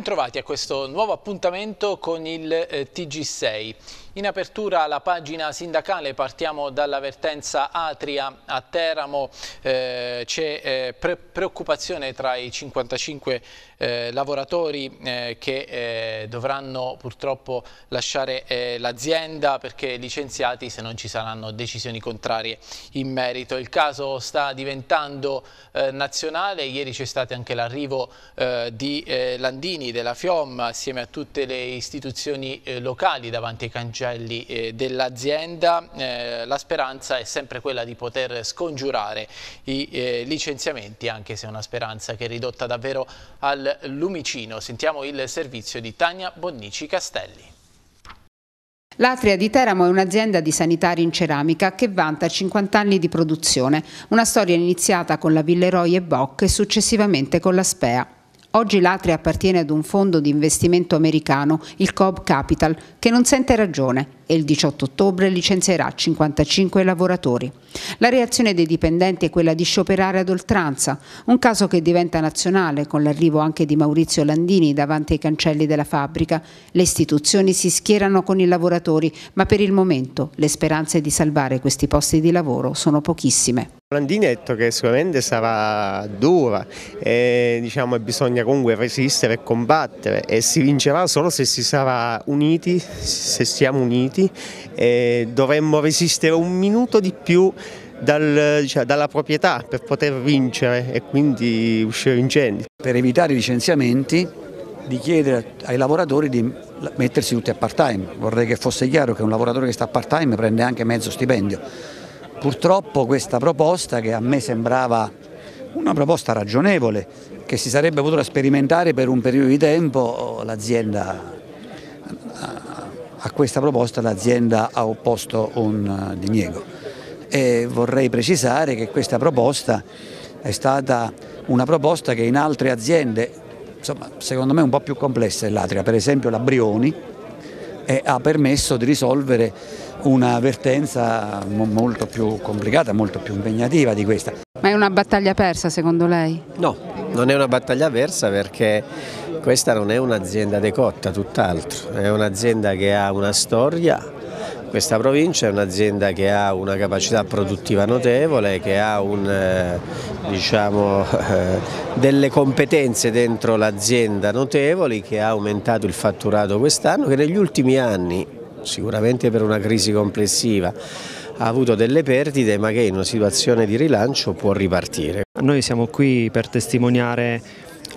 Bentrovati a questo nuovo appuntamento con il eh, TG6. In apertura la pagina sindacale partiamo dall'avvertenza Atria a Teramo, eh, c'è eh, pre preoccupazione tra i 55 eh, lavoratori eh, che eh, dovranno purtroppo lasciare eh, l'azienda perché licenziati se non ci saranno decisioni contrarie in merito. Il caso sta diventando nazionale, ieri c'è stato anche l'arrivo di Landini della FIOM assieme a tutte le istituzioni locali davanti ai cangiari cancelli eh, dell'azienda. Eh, la speranza è sempre quella di poter scongiurare i eh, licenziamenti, anche se è una speranza che è ridotta davvero al lumicino. Sentiamo il servizio di Tania Bonnici Castelli. L'Atria di Teramo è un'azienda di sanitari in ceramica che vanta 50 anni di produzione, una storia iniziata con la Villeroy e Boc e successivamente con la Spea. Oggi l'Atria appartiene ad un fondo di investimento americano, il Cobb Capital, che non sente ragione e il 18 ottobre licenzierà 55 lavoratori. La reazione dei dipendenti è quella di scioperare ad oltranza, un caso che diventa nazionale con l'arrivo anche di Maurizio Landini davanti ai cancelli della fabbrica. Le istituzioni si schierano con i lavoratori, ma per il momento le speranze di salvare questi posti di lavoro sono pochissime. Landini ha detto che sicuramente sarà dura e diciamo, bisogna comunque resistere e combattere e si vincerà solo se si sarà uniti, se siamo uniti e dovremmo resistere un minuto di più dal, diciamo, dalla proprietà per poter vincere e quindi uscire vincenti. Per evitare i licenziamenti di chiedere ai lavoratori di mettersi tutti a part time, vorrei che fosse chiaro che un lavoratore che sta a part time prende anche mezzo stipendio Purtroppo questa proposta, che a me sembrava una proposta ragionevole, che si sarebbe potuta sperimentare per un periodo di tempo, l'azienda a questa proposta l'azienda ha opposto un eh, diniego. E vorrei precisare che questa proposta è stata una proposta che in altre aziende, insomma, secondo me un po' più complessa dell'Atria, per esempio la Brioni, eh, ha permesso di risolvere una vertenza molto più complicata, molto più impegnativa di questa. Ma è una battaglia persa secondo lei? No, non è una battaglia persa perché questa non è un'azienda decotta, tutt'altro, è un'azienda che ha una storia, questa provincia è un'azienda che ha una capacità produttiva notevole, che ha un, eh, diciamo, eh, delle competenze dentro l'azienda notevoli, che ha aumentato il fatturato quest'anno, che negli ultimi anni sicuramente per una crisi complessiva ha avuto delle perdite ma che in una situazione di rilancio può ripartire. Noi siamo qui per testimoniare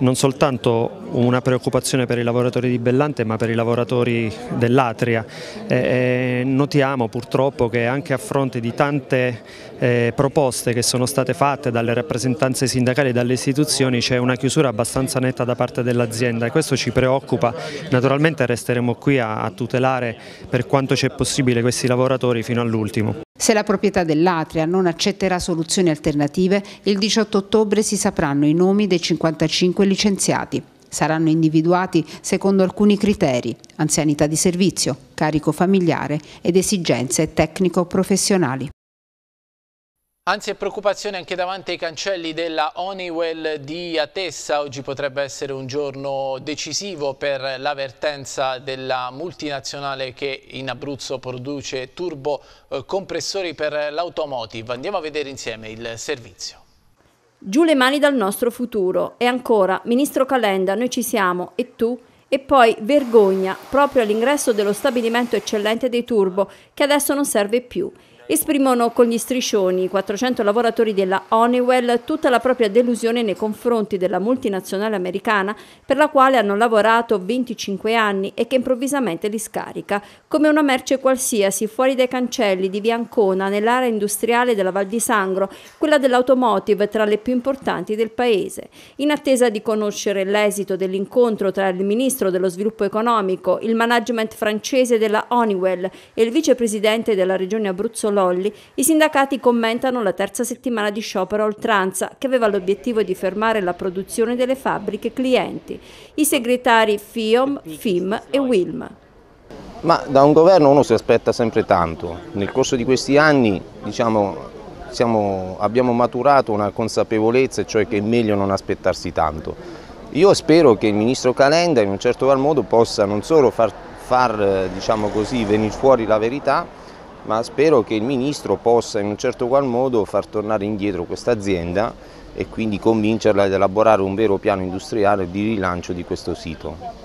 non soltanto una preoccupazione per i lavoratori di Bellante ma per i lavoratori dell'Atria. Eh, eh, notiamo purtroppo che anche a fronte di tante eh, proposte che sono state fatte dalle rappresentanze sindacali e dalle istituzioni c'è una chiusura abbastanza netta da parte dell'azienda e questo ci preoccupa. Naturalmente resteremo qui a, a tutelare per quanto c'è possibile questi lavoratori fino all'ultimo. Se la proprietà dell'Atria non accetterà soluzioni alternative, il 18 ottobre si sapranno i nomi dei 55 licenziati. Saranno individuati secondo alcuni criteri, anzianità di servizio, carico familiare ed esigenze tecnico-professionali. Anzi e preoccupazione anche davanti ai cancelli della Honeywell di Atessa, oggi potrebbe essere un giorno decisivo per l'avvertenza della multinazionale che in Abruzzo produce turbocompressori eh, per l'automotive. Andiamo a vedere insieme il servizio. Giù le mani dal nostro futuro e ancora, Ministro Calenda, noi ci siamo e tu? E poi vergogna proprio all'ingresso dello stabilimento eccellente dei turbo che adesso non serve più. Esprimono con gli striscioni i 400 lavoratori della Honeywell tutta la propria delusione nei confronti della multinazionale americana per la quale hanno lavorato 25 anni e che improvvisamente li scarica, come una merce qualsiasi fuori dai cancelli di via Ancona nell'area industriale della Val di Sangro, quella dell'automotive tra le più importanti del paese. In attesa di conoscere l'esito dell'incontro tra il ministro dello sviluppo economico, il management francese della Honeywell e il vicepresidente della regione Abruzzo controlli, i sindacati commentano la terza settimana di sciopero a oltranza che aveva l'obiettivo di fermare la produzione delle fabbriche clienti, i segretari FIOM, FIM e WILM. Ma da un governo uno si aspetta sempre tanto. Nel corso di questi anni diciamo, siamo, abbiamo maturato una consapevolezza, cioè che è meglio non aspettarsi tanto. Io spero che il ministro Calenda in un certo qual modo possa non solo far, far eh, diciamo così, venire fuori la verità, ma spero che il Ministro possa in un certo qual modo far tornare indietro questa azienda e quindi convincerla ad elaborare un vero piano industriale di rilancio di questo sito.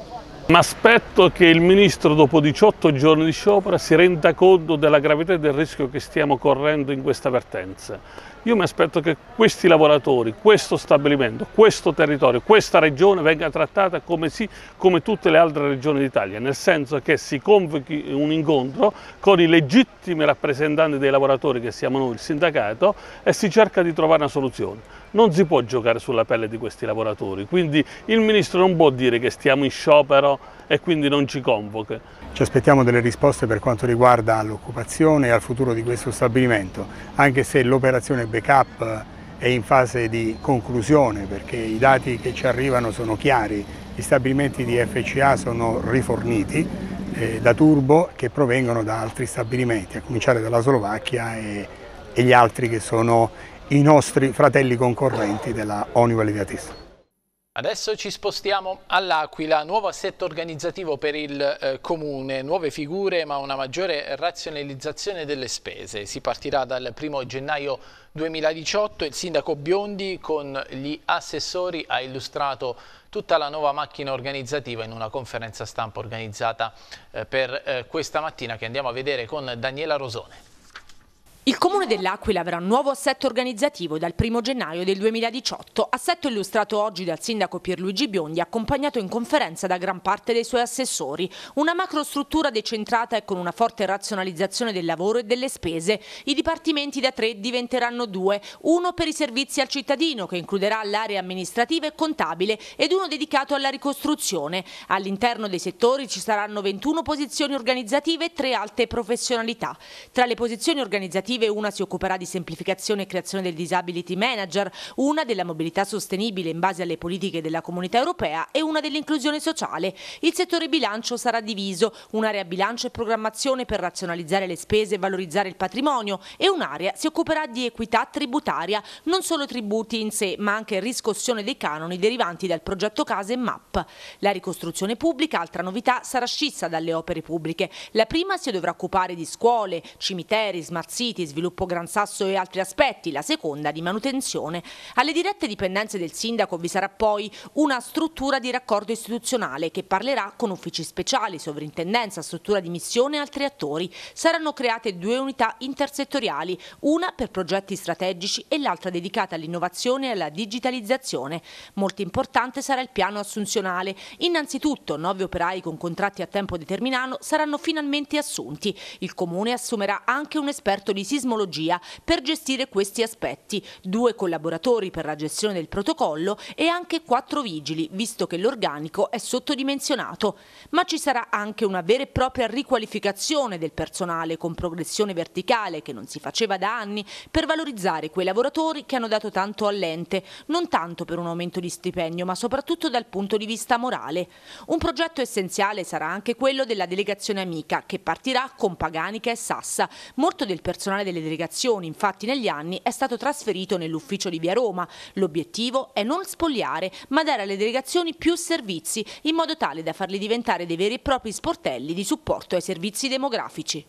Mi aspetto che il Ministro dopo 18 giorni di sciopero si renda conto della gravità e del rischio che stiamo correndo in questa vertenza. Io mi aspetto che questi lavoratori, questo stabilimento, questo territorio, questa regione venga trattata come, sì, come tutte le altre regioni d'Italia, nel senso che si convochi un incontro con i legittimi rappresentanti dei lavoratori che siamo noi, il sindacato, e si cerca di trovare una soluzione non si può giocare sulla pelle di questi lavoratori, quindi il Ministro non può dire che stiamo in sciopero e quindi non ci convoca. Ci aspettiamo delle risposte per quanto riguarda l'occupazione e al futuro di questo stabilimento, anche se l'operazione backup eh, è in fase di conclusione perché i dati che ci arrivano sono chiari, gli stabilimenti di FCA sono riforniti eh, da turbo che provengono da altri stabilimenti, a cominciare dalla Slovacchia e, e gli altri che sono i nostri fratelli concorrenti della ONU Validatista. Adesso ci spostiamo all'Aquila, nuovo assetto organizzativo per il eh, comune, nuove figure ma una maggiore razionalizzazione delle spese. Si partirà dal 1 gennaio 2018, il sindaco Biondi con gli assessori ha illustrato tutta la nuova macchina organizzativa in una conferenza stampa organizzata eh, per eh, questa mattina che andiamo a vedere con Daniela Rosone. Il Comune dell'Aquila avrà un nuovo assetto organizzativo dal 1 gennaio del 2018, assetto illustrato oggi dal sindaco Pierluigi Biondi, accompagnato in conferenza da gran parte dei suoi assessori. Una macrostruttura decentrata e con una forte razionalizzazione del lavoro e delle spese. I dipartimenti da tre diventeranno due, uno per i servizi al cittadino, che includerà l'area amministrativa e contabile, ed uno dedicato alla ricostruzione. All'interno dei settori ci saranno 21 posizioni organizzative e tre alte professionalità. Tra le posizioni organizzative iniziative, una si occuperà di semplificazione e creazione del Disability Manager, una della mobilità sostenibile in base alle politiche della comunità europea e una dell'inclusione sociale. Il settore bilancio sarà diviso, un'area bilancio e programmazione per razionalizzare le spese e valorizzare il patrimonio e un'area si occuperà di equità tributaria, non solo tributi in sé ma anche riscossione dei canoni derivanti dal progetto Case MAP. La ricostruzione pubblica, altra novità, sarà scissa dalle opere pubbliche. La prima si dovrà occupare di scuole, cimiteri, smart city, sviluppo Gran Sasso e altri aspetti, la seconda di manutenzione. Alle dirette dipendenze del sindaco vi sarà poi una struttura di raccordo istituzionale che parlerà con uffici speciali, sovrintendenza, struttura di missione e altri attori. Saranno create due unità intersettoriali, una per progetti strategici e l'altra dedicata all'innovazione e alla digitalizzazione. Molto importante sarà il piano assunzionale. Innanzitutto, nove operai con contratti a tempo determinato saranno finalmente assunti. Il Comune assumerà anche un esperto di sismologia per gestire questi aspetti, due collaboratori per la gestione del protocollo e anche quattro vigili, visto che l'organico è sottodimensionato. Ma ci sarà anche una vera e propria riqualificazione del personale con progressione verticale che non si faceva da anni per valorizzare quei lavoratori che hanno dato tanto all'ente, non tanto per un aumento di stipendio ma soprattutto dal punto di vista morale. Un progetto essenziale sarà anche quello della delegazione amica che partirà con Paganica e Sassa. Molto del personale Nazionale delle Delegazioni, infatti negli anni è stato trasferito nell'ufficio di Via Roma. L'obiettivo è non spogliare, ma dare alle delegazioni più servizi, in modo tale da farli diventare dei veri e propri sportelli di supporto ai servizi demografici.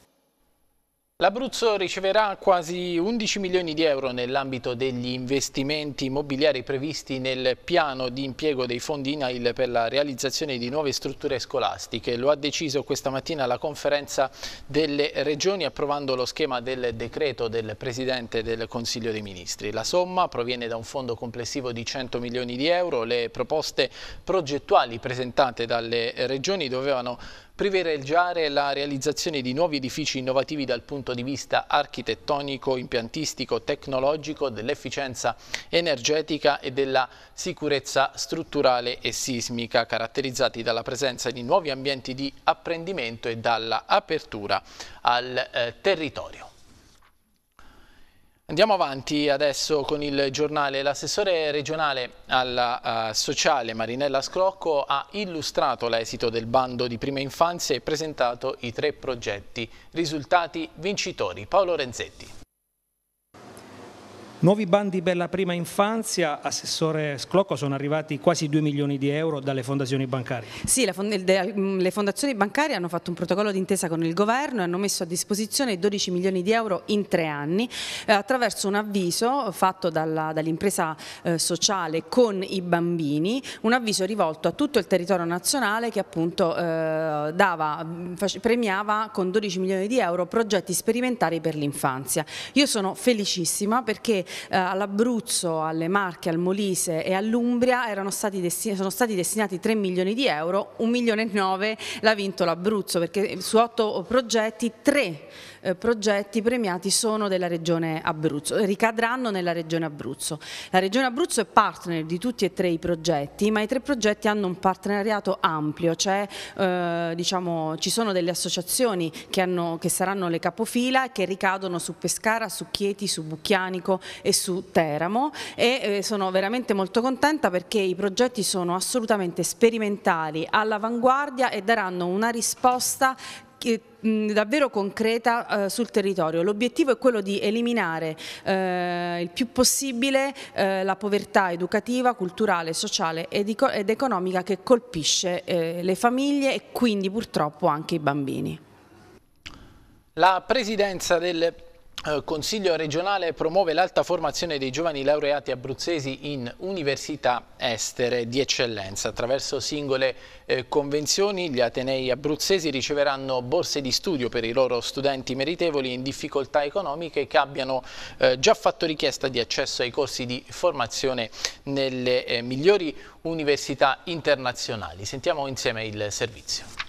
L'Abruzzo riceverà quasi 11 milioni di euro nell'ambito degli investimenti immobiliari previsti nel piano di impiego dei fondi INAIL per la realizzazione di nuove strutture scolastiche. Lo ha deciso questa mattina la conferenza delle regioni approvando lo schema del decreto del Presidente del Consiglio dei Ministri. La somma proviene da un fondo complessivo di 100 milioni di euro. Le proposte progettuali presentate dalle regioni dovevano privilegiare la realizzazione di nuovi edifici innovativi dal punto di vista architettonico, impiantistico, tecnologico, dell'efficienza energetica e della sicurezza strutturale e sismica, caratterizzati dalla presenza di nuovi ambienti di apprendimento e dalla apertura al eh, territorio. Andiamo avanti adesso con il giornale. L'assessore regionale alla uh, sociale Marinella Scrocco ha illustrato l'esito del bando di prima infanzia e presentato i tre progetti. Risultati vincitori. Paolo Renzetti. Nuovi bandi per la prima infanzia, Assessore Sclocco, sono arrivati quasi 2 milioni di euro dalle fondazioni bancarie. Sì, mm, le fondazioni bancarie hanno fatto un protocollo d'intesa con il governo e hanno messo a disposizione 12 milioni di euro in tre anni eh, attraverso un avviso fatto dall'impresa eh, sociale con i bambini, un avviso rivolto a tutto il territorio nazionale che appunto eh, dava, mm, premiava con 12 milioni di euro progetti sperimentali per l'infanzia. Io sono felicissima perché eh, all'Abruzzo, alle Marche, al Molise e all'Umbria stati sono stati destinati 3 milioni di euro, 1 milione e 9 l'ha vinto l'Abruzzo perché su 8 progetti 3 eh, progetti premiati sono della Regione Abruzzo, ricadranno nella Regione Abruzzo. La Regione Abruzzo è partner di tutti e tre i progetti, ma i tre progetti hanno un partenariato ampio, cioè eh, diciamo, ci sono delle associazioni che, hanno, che saranno le capofila che ricadono su Pescara, su Chieti, su Bucchianico e su Teramo e eh, sono veramente molto contenta perché i progetti sono assolutamente sperimentali, all'avanguardia e daranno una risposta davvero concreta eh, sul territorio. L'obiettivo è quello di eliminare eh, il più possibile eh, la povertà educativa, culturale, sociale ed, ed economica che colpisce eh, le famiglie e quindi purtroppo anche i bambini. La presidenza del eh, Consiglio regionale promuove l'alta formazione dei giovani laureati abruzzesi in università estere di eccellenza. Attraverso singole eh, convenzioni gli atenei abruzzesi riceveranno borse di studio per i loro studenti meritevoli in difficoltà economiche che abbiano eh, già fatto richiesta di accesso ai corsi di formazione nelle eh, migliori università internazionali. Sentiamo insieme il servizio.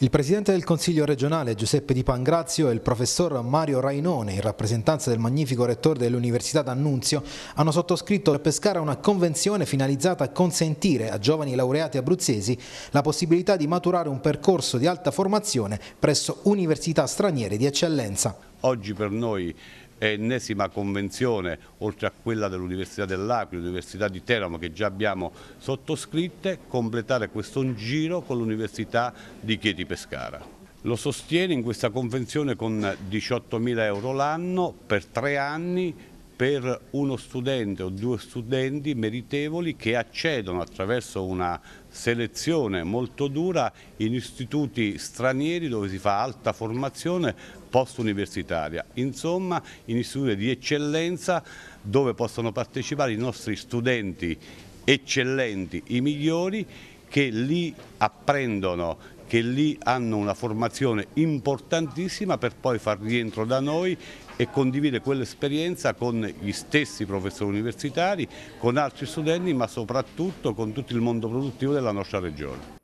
Il presidente del Consiglio regionale Giuseppe Di Pangrazio e il professor Mario Rainone, in rappresentanza del magnifico rettore dell'Università d'Annunzio, hanno sottoscritto a Pescara una convenzione finalizzata a consentire a giovani laureati abruzzesi la possibilità di maturare un percorso di alta formazione presso università straniere di eccellenza. Oggi per noi è ennesima convenzione, oltre a quella dell'Università dell'Aquila, l'Università di Teramo che già abbiamo sottoscritte, completare questo giro con l'Università di Chieti Pescara. Lo sostiene in questa convenzione con 18.000 euro l'anno per tre anni per uno studente o due studenti meritevoli che accedono attraverso una selezione molto dura in istituti stranieri dove si fa alta formazione post-universitaria, insomma in istituti di eccellenza dove possono partecipare i nostri studenti eccellenti, i migliori che lì apprendono che lì hanno una formazione importantissima per poi far rientro da noi e condividere quell'esperienza con gli stessi professori universitari, con altri studenti, ma soprattutto con tutto il mondo produttivo della nostra regione.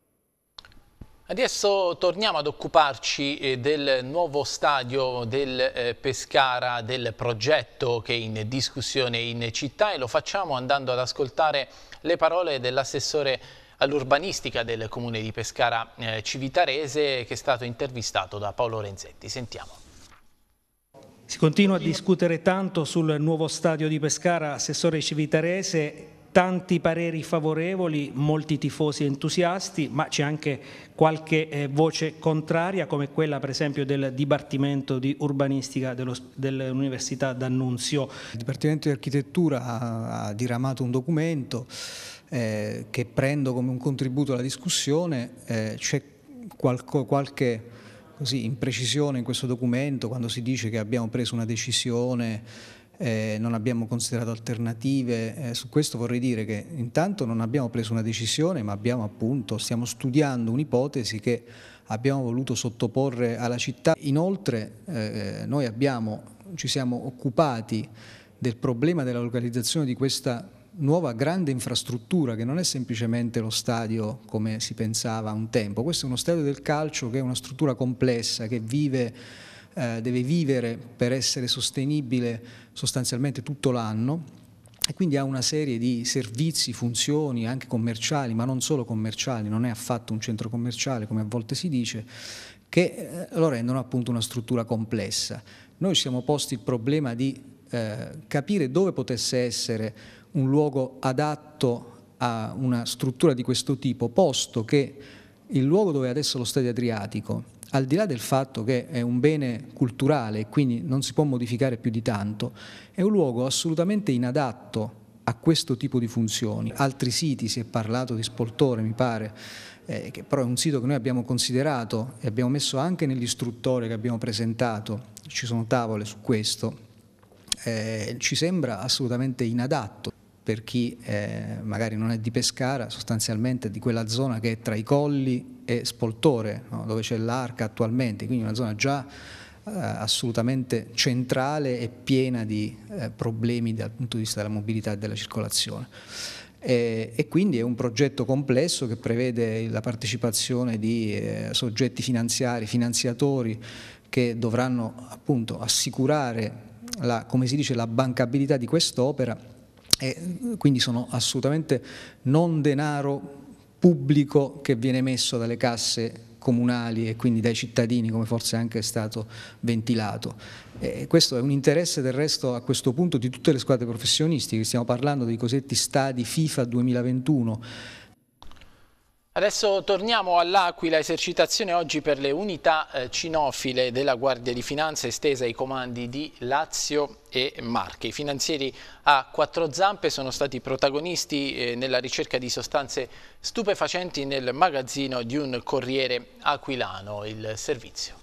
Adesso torniamo ad occuparci eh, del nuovo stadio del eh, Pescara, del progetto che è in discussione in città e lo facciamo andando ad ascoltare le parole dell'assessore all'urbanistica del comune di Pescara eh, Civitarese che è stato intervistato da Paolo Renzetti. Sentiamo. Si continua a discutere tanto sul nuovo stadio di Pescara, assessore Civitarese, tanti pareri favorevoli, molti tifosi entusiasti, ma c'è anche qualche eh, voce contraria come quella per esempio del Dipartimento di Urbanistica dell'Università dell d'Annunzio. Il Dipartimento di Architettura ha diramato un documento eh, che prendo come un contributo alla discussione, eh, c'è qualco, qualche così, imprecisione in questo documento quando si dice che abbiamo preso una decisione. Eh, non abbiamo considerato alternative. Eh, su questo vorrei dire che intanto non abbiamo preso una decisione, ma abbiamo appunto, stiamo studiando un'ipotesi che abbiamo voluto sottoporre alla città. Inoltre eh, noi abbiamo, ci siamo occupati del problema della localizzazione di questa nuova grande infrastruttura che non è semplicemente lo stadio come si pensava un tempo, questo è uno stadio del calcio che è una struttura complessa che vive, eh, deve vivere per essere sostenibile sostanzialmente tutto l'anno e quindi ha una serie di servizi, funzioni anche commerciali, ma non solo commerciali, non è affatto un centro commerciale come a volte si dice, che eh, lo rendono appunto una struttura complessa. Noi ci siamo posti il problema di eh, capire dove potesse essere un luogo adatto a una struttura di questo tipo, posto che il luogo dove è adesso lo stadio Adriatico, al di là del fatto che è un bene culturale e quindi non si può modificare più di tanto, è un luogo assolutamente inadatto a questo tipo di funzioni. Altri siti, si è parlato di Spoltore mi pare, eh, che però è un sito che noi abbiamo considerato e abbiamo messo anche nell'istruttore che abbiamo presentato, ci sono tavole su questo, eh, ci sembra assolutamente inadatto per chi eh, magari non è di Pescara, sostanzialmente di quella zona che è tra i colli e Spoltore, no? dove c'è l'arca attualmente, quindi una zona già eh, assolutamente centrale e piena di eh, problemi dal punto di vista della mobilità e della circolazione. E, e quindi è un progetto complesso che prevede la partecipazione di eh, soggetti finanziari, finanziatori che dovranno appunto assicurare la, come si dice, la bancabilità di quest'opera e quindi sono assolutamente non denaro pubblico che viene messo dalle casse comunali e quindi dai cittadini, come forse anche è stato ventilato. E questo è un interesse del resto a questo punto di tutte le squadre professionistiche, stiamo parlando dei cosiddetti stadi FIFA 2021 Adesso torniamo all'Aquila, esercitazione oggi per le unità eh, cinofile della Guardia di Finanza estesa ai comandi di Lazio e Marche. I finanzieri a quattro zampe sono stati protagonisti eh, nella ricerca di sostanze stupefacenti nel magazzino di un corriere aquilano, il servizio.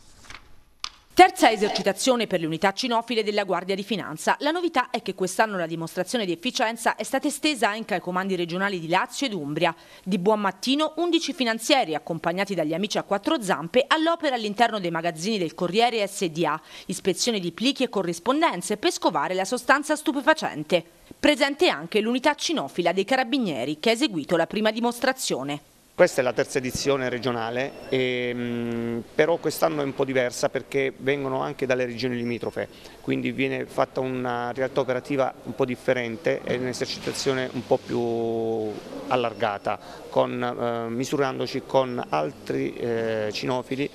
Terza esercitazione per le unità cinofile della Guardia di Finanza. La novità è che quest'anno la dimostrazione di efficienza è stata estesa anche ai comandi regionali di Lazio ed Umbria. Di buon mattino 11 finanzieri accompagnati dagli amici a quattro zampe all'opera all'interno dei magazzini del Corriere SDA, ispezione di plichi e corrispondenze per scovare la sostanza stupefacente. Presente anche l'unità cinofila dei Carabinieri che ha eseguito la prima dimostrazione. Questa è la terza edizione regionale, e, ehm, però quest'anno è un po' diversa perché vengono anche dalle regioni limitrofe, quindi viene fatta una realtà operativa un po' differente e un'esercitazione un po' più allargata, con, eh, misurandoci con altri eh, cinofili,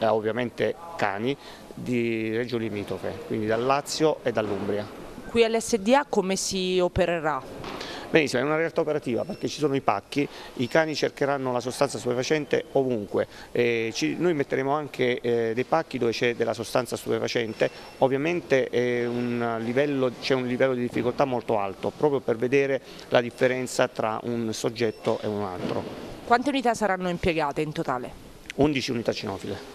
eh, ovviamente cani, di regioni limitrofe, quindi dal Lazio e dall'Umbria. Qui all'SDA come si opererà? Benissimo, è una realtà operativa perché ci sono i pacchi, i cani cercheranno la sostanza stupefacente ovunque, eh, ci, noi metteremo anche eh, dei pacchi dove c'è della sostanza stupefacente, ovviamente eh, c'è un livello di difficoltà molto alto proprio per vedere la differenza tra un soggetto e un altro. Quante unità saranno impiegate in totale? 11 unità cinofile.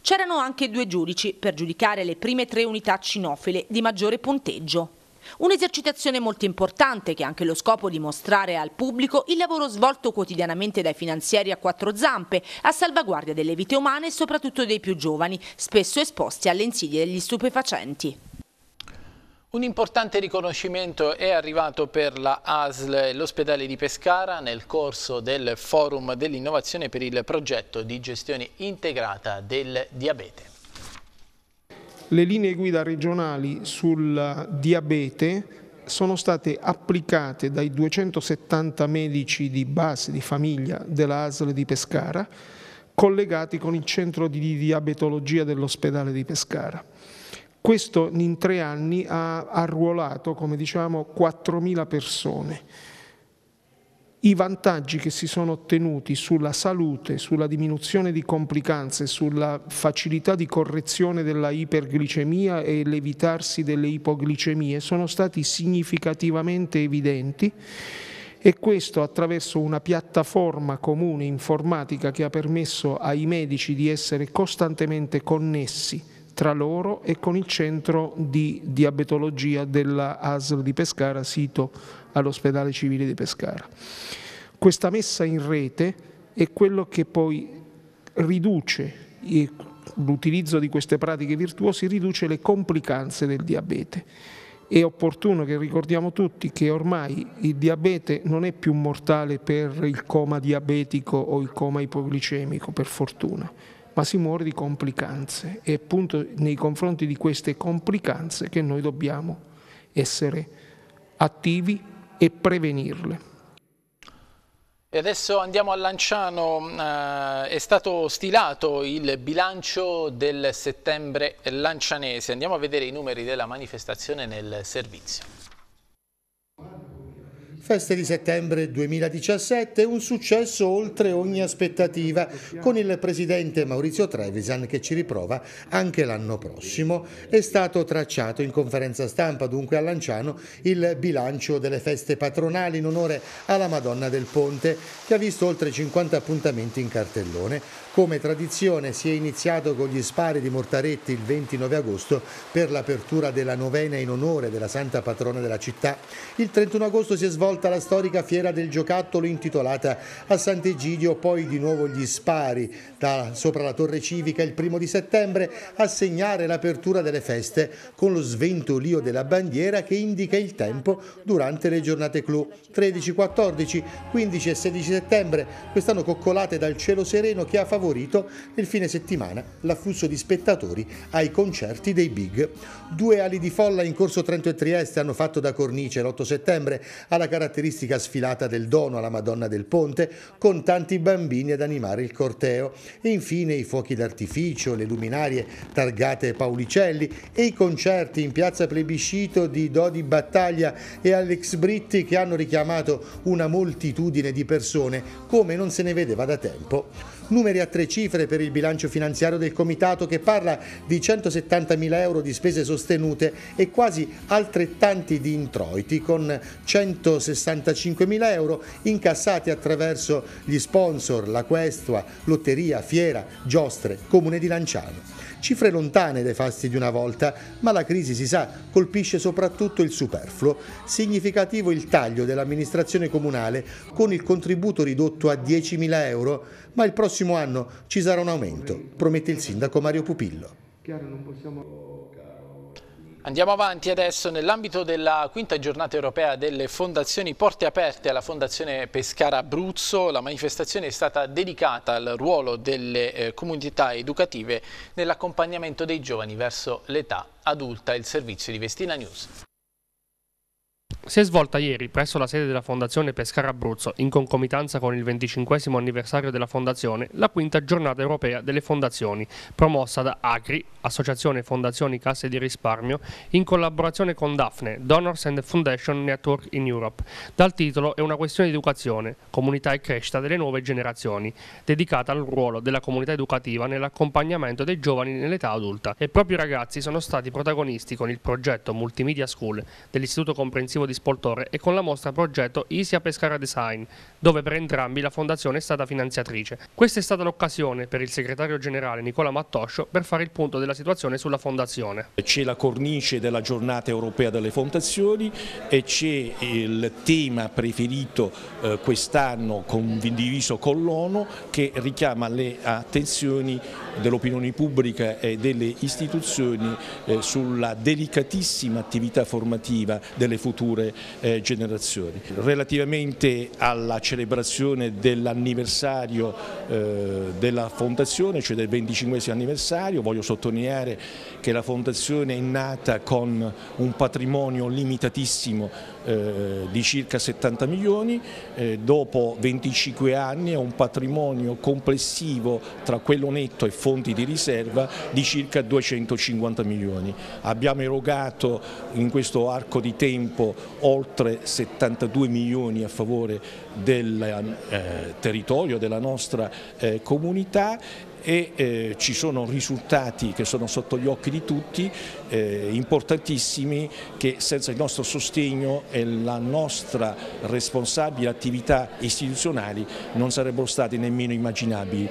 C'erano anche due giudici per giudicare le prime tre unità cinofile di maggiore punteggio. Un'esercitazione molto importante che ha anche lo scopo di mostrare al pubblico il lavoro svolto quotidianamente dai finanzieri a quattro zampe a salvaguardia delle vite umane e soprattutto dei più giovani, spesso esposti alle insidie degli stupefacenti. Un importante riconoscimento è arrivato per la ASL e l'ospedale di Pescara nel corso del Forum dell'Innovazione per il progetto di gestione integrata del diabete le linee guida regionali sul diabete sono state applicate dai 270 medici di base di famiglia della ASL di Pescara collegati con il centro di diabetologia dell'ospedale di Pescara. Questo in tre anni ha arruolato, come diciamo, 4.000 persone i vantaggi che si sono ottenuti sulla salute, sulla diminuzione di complicanze, sulla facilità di correzione della iperglicemia e l'evitarsi delle ipoglicemie sono stati significativamente evidenti e questo attraverso una piattaforma comune informatica che ha permesso ai medici di essere costantemente connessi tra loro e con il centro di diabetologia della ASL di Pescara, sito all'ospedale civile di Pescara. Questa messa in rete è quello che poi riduce l'utilizzo di queste pratiche virtuose riduce le complicanze del diabete. È opportuno che ricordiamo tutti che ormai il diabete non è più mortale per il coma diabetico o il coma ipoglicemico, per fortuna ma si muore di complicanze. È appunto nei confronti di queste complicanze che noi dobbiamo essere attivi e prevenirle. E adesso andiamo a Lanciano, eh, è stato stilato il bilancio del settembre lancianese, andiamo a vedere i numeri della manifestazione nel servizio. Feste di settembre 2017, un successo oltre ogni aspettativa, con il presidente Maurizio Trevisan che ci riprova anche l'anno prossimo. È stato tracciato in conferenza stampa dunque a Lanciano il bilancio delle feste patronali in onore alla Madonna del Ponte, che ha visto oltre 50 appuntamenti in cartellone. Come tradizione si è iniziato con gli spari di Mortaretti il 29 agosto per l'apertura della novena in onore della santa patrona della città. Il 31 agosto si è svolta la storica fiera del giocattolo intitolata a Sant'Egidio, poi di nuovo gli spari da sopra la torre civica il primo di settembre a segnare l'apertura delle feste con lo sventolio della bandiera che indica il tempo durante le giornate clou 13, 14, 15 e 16 settembre, quest'anno coccolate dal cielo sereno che ha favorito favorito nel fine settimana l'afflusso di spettatori ai concerti dei Big. Due ali di folla in corso Trento e Trieste hanno fatto da cornice l'8 settembre alla caratteristica sfilata del dono alla Madonna del Ponte con tanti bambini ad animare il corteo e infine i fuochi d'artificio, le luminarie targate Paulicelli e i concerti in piazza Plebiscito di Dodi Battaglia e Alex Britti che hanno richiamato una moltitudine di persone come non se ne vedeva da tempo numeri a tre cifre per il bilancio finanziario del Comitato che parla di 170 mila euro di spese sostenute e quasi altrettanti di introiti con 165 mila euro incassati attraverso gli sponsor, la Questua, Lotteria, Fiera, Giostre, Comune di Lanciano cifre lontane dai fasti di una volta, ma la crisi, si sa, colpisce soprattutto il superfluo. Significativo il taglio dell'amministrazione comunale con il contributo ridotto a 10.000 euro, ma il prossimo anno ci sarà un aumento, promette il sindaco Mario Pupillo. Andiamo avanti adesso nell'ambito della quinta giornata europea delle fondazioni Porte Aperte alla Fondazione Pescara Abruzzo. La manifestazione è stata dedicata al ruolo delle eh, comunità educative nell'accompagnamento dei giovani verso l'età adulta. Il servizio di Vestina News si è svolta ieri presso la sede della Fondazione Pescara Abruzzo, in concomitanza con il 25 anniversario della Fondazione, la quinta giornata europea delle fondazioni, promossa da Agri, Associazione Fondazioni Casse di Risparmio, in collaborazione con Daphne, Donors and Foundation Network in Europe, dal titolo È una questione di educazione, comunità e crescita delle nuove generazioni, dedicata al ruolo della comunità educativa nell'accompagnamento dei giovani nell'età adulta. E proprio i ragazzi sono stati protagonisti con il progetto Multimedia School dell'Istituto Comprensivo di Spoltore e con la mostra progetto Isia Pescara Design dove per entrambi la fondazione è stata finanziatrice. Questa è stata l'occasione per il segretario generale Nicola Mattoscio per fare il punto della situazione sulla fondazione. C'è la cornice della giornata europea delle fondazioni e c'è il tema preferito eh, quest'anno condiviso con l'ONU che richiama le attenzioni dell'opinione pubblica e delle istituzioni eh, sulla delicatissima attività formativa delle future eh, generazioni. Relativamente alla celebrazione dell'anniversario eh, della fondazione, cioè del 25 anniversario, voglio sottolineare che la fondazione è nata con un patrimonio limitatissimo eh, di circa 70 milioni, eh, dopo 25 anni ha un patrimonio complessivo tra quello netto e fonti di riserva di circa 250 milioni. Abbiamo erogato in questo arco di tempo oltre 72 milioni a favore del eh, territorio, della nostra eh, comunità e eh, ci sono risultati che sono sotto gli occhi di tutti, eh, importantissimi, che senza il nostro sostegno e la nostra responsabile attività istituzionali non sarebbero stati nemmeno immaginabili.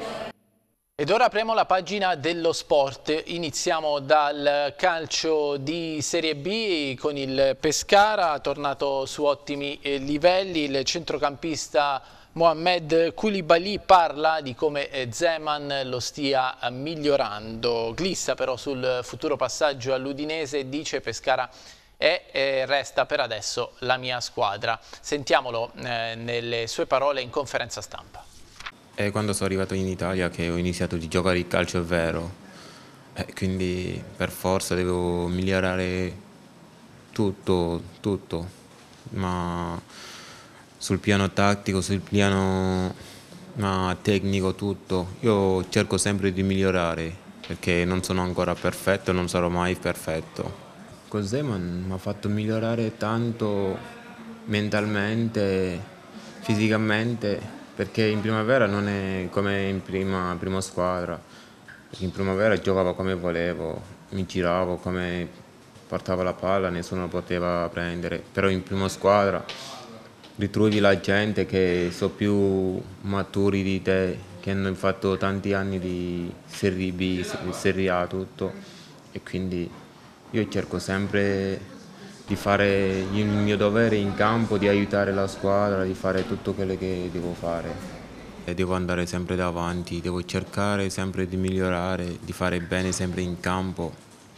Ed ora apriamo la pagina dello sport, iniziamo dal calcio di Serie B con il Pescara, tornato su ottimi eh, livelli, il centrocampista Mohamed Koulibaly parla di come eh, Zeman lo stia eh, migliorando. Glissa però sul futuro passaggio all'Udinese dice Pescara è e eh, resta per adesso la mia squadra. Sentiamolo nelle sue parole in conferenza stampa. È quando sono arrivato in Italia che ho iniziato a giocare il calcio vero, eh, quindi per forza devo migliorare tutto, tutto, ma sul piano tattico, sul piano ma, tecnico, tutto. Io cerco sempre di migliorare perché non sono ancora perfetto, non sarò mai perfetto. Con mi ha fatto migliorare tanto mentalmente, fisicamente, perché in primavera non è come in prima, prima squadra. in primavera giocavo come volevo, mi giravo come portavo la palla, nessuno la poteva prendere, però in prima squadra ritrovi la gente che sono più maturi di te, che hanno fatto tanti anni di Serie B, Serie A, tutto. E quindi io cerco sempre di fare il mio dovere in campo, di aiutare la squadra, di fare tutto quello che devo fare. E devo andare sempre davanti, devo cercare sempre di migliorare, di fare bene sempre in campo.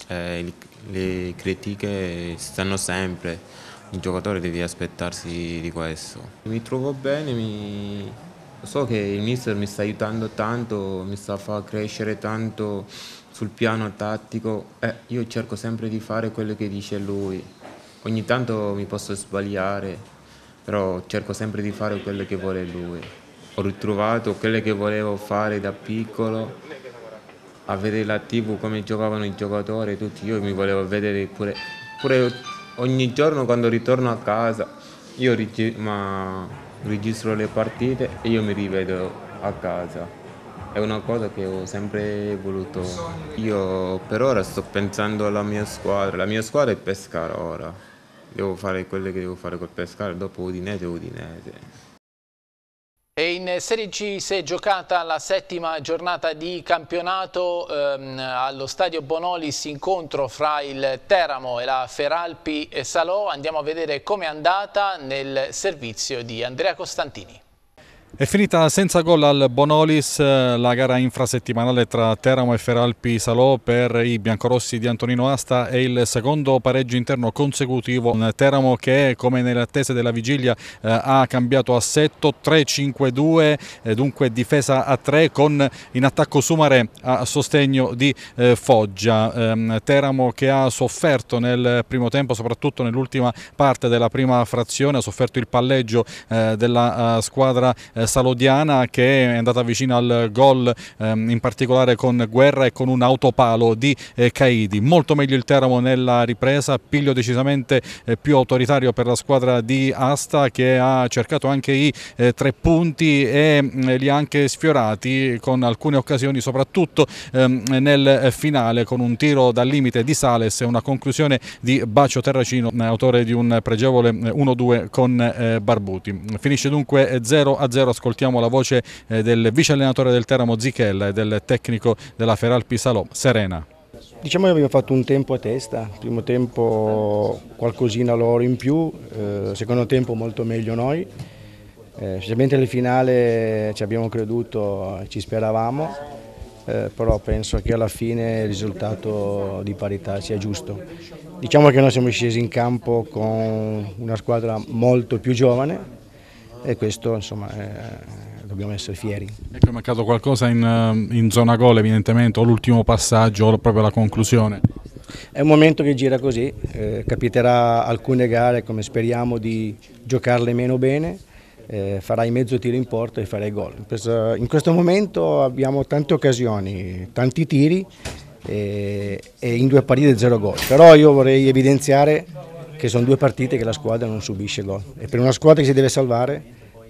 Eh, le critiche stanno sempre il giocatore deve aspettarsi di questo. Mi trovo bene, mi... so che il mister mi sta aiutando tanto, mi sta facendo crescere tanto sul piano tattico. Eh, io cerco sempre di fare quello che dice lui. Ogni tanto mi posso sbagliare, però cerco sempre di fare quello che vuole lui. Ho ritrovato quello che volevo fare da piccolo a vedere la tv come giocavano i giocatori tutti io mi volevo vedere pure, pure ogni giorno quando ritorno a casa io regi- registro le partite e io mi rivedo a casa. È una cosa che ho sempre voluto. Io per ora sto pensando alla mia squadra. La mia squadra è Pescara ora. Devo fare quelle che devo fare col Pescara, dopo Udinese Udinese. E in Serie C si è giocata la settima giornata di campionato ehm, allo stadio Bonolis incontro fra il Teramo e la Feralpi e Salò. Andiamo a vedere com'è andata nel servizio di Andrea Costantini. È finita senza gol al Bonolis eh, la gara infrasettimanale tra Teramo e Feralpi Salò per i biancorossi di Antonino Asta e il secondo pareggio interno consecutivo. Teramo che come nelle attese della vigilia eh, ha cambiato assetto 3-5-2 eh, dunque difesa a 3 con in attacco Sumare a sostegno di Foggia. Ehm, Teramo che ha sofferto nel primo tempo soprattutto nell'ultima parte della prima frazione ha sofferto il palleggio della squadra eh, Salodiana che è andata vicino al gol ehm, in particolare con Guerra e con un autopalo di eh, Caidi. Molto meglio il Teramo nella ripresa, Piglio decisamente eh, più autoritario per la squadra di Asta che ha cercato anche i eh, tre punti e mm, li ha anche sfiorati con alcune occasioni soprattutto ehm, nel finale con un tiro dal limite di Sales e una conclusione di Bacio Terracino, autore di un pregevole 1-2 eh, con eh, Barbuti. Finisce dunque 0-0 eh, a 0 ascoltiamo la voce eh, del vice allenatore del Teramo Zichella e del tecnico della Feralpi Salò, Serena. Diciamo che abbiamo fatto un tempo a testa, primo tempo qualcosina loro in più, eh, secondo tempo molto meglio noi, eh, specialmente nel finale ci abbiamo creduto, ci speravamo, eh, però penso che alla fine il risultato di parità sia giusto. Diciamo che noi siamo scesi in campo con una squadra molto più giovane, e questo insomma è eh, dobbiamo essere fieri. Ecco, è mancato qualcosa in, eh, in zona gol evidentemente, o l'ultimo passaggio o proprio la conclusione? È un momento che gira così, eh, capiterà alcune gare come speriamo di giocarle meno bene, eh, farai mezzo tiro in porta e farai gol. In questo momento abbiamo tante occasioni, tanti tiri e, eh, e in due partite zero gol, però io vorrei evidenziare che sono due partite che la squadra non subisce gol e per una squadra che si deve salvare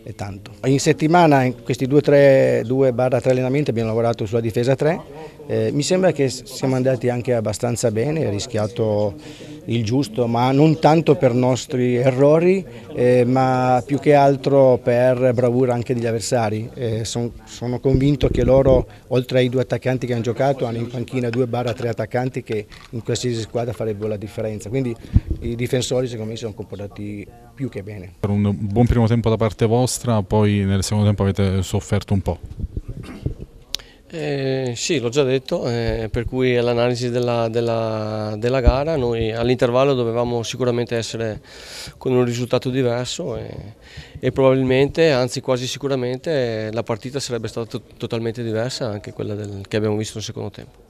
è tanto. In settimana in questi 2-3 allenamenti abbiamo lavorato sulla difesa 3, eh, mi sembra che siamo andati anche abbastanza bene, rischiato il giusto, ma non tanto per nostri errori, eh, ma più che altro per bravura anche degli avversari. Eh, son, sono convinto che loro, oltre ai due attaccanti che hanno giocato, hanno in panchina due barra tre attaccanti che in qualsiasi squadra farebbero la differenza. Quindi i difensori secondo me si sono comportati più che bene. Per un buon primo tempo da parte vostra, poi nel secondo tempo avete sofferto un po'. Eh, sì, l'ho già detto, eh, per cui all'analisi della, della, della, gara noi all'intervallo dovevamo sicuramente essere con un risultato diverso e, eh, e probabilmente, anzi quasi sicuramente, la partita sarebbe stata totalmente diversa anche quella del, che abbiamo visto nel secondo tempo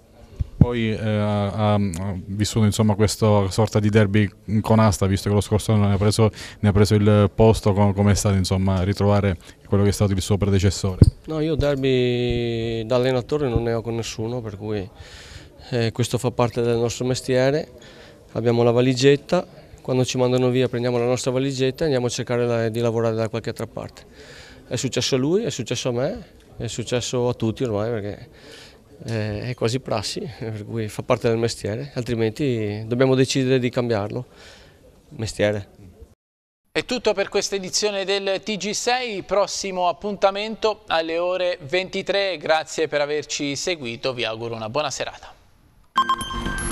poi eh, ha, vissuto insomma questa sorta di derby con Asta, visto che lo scorso anno ne ha preso, ne ha preso il posto, come com è stato insomma ritrovare quello che è stato il suo predecessore? No, io derby da allenatore non ne ho con nessuno, per cui eh, questo fa parte del nostro mestiere, abbiamo la valigetta, quando ci mandano via prendiamo la nostra valigetta e andiamo a cercare la, di lavorare da qualche altra parte. È successo a lui, è successo a me, è successo a tutti ormai perché eh, è quasi prassi, eh, per cui fa parte del mestiere, altrimenti dobbiamo decidere di cambiarlo, mestiere. È tutto per questa edizione del TG6, prossimo appuntamento alle ore 23, grazie per averci seguito, vi auguro una buona serata.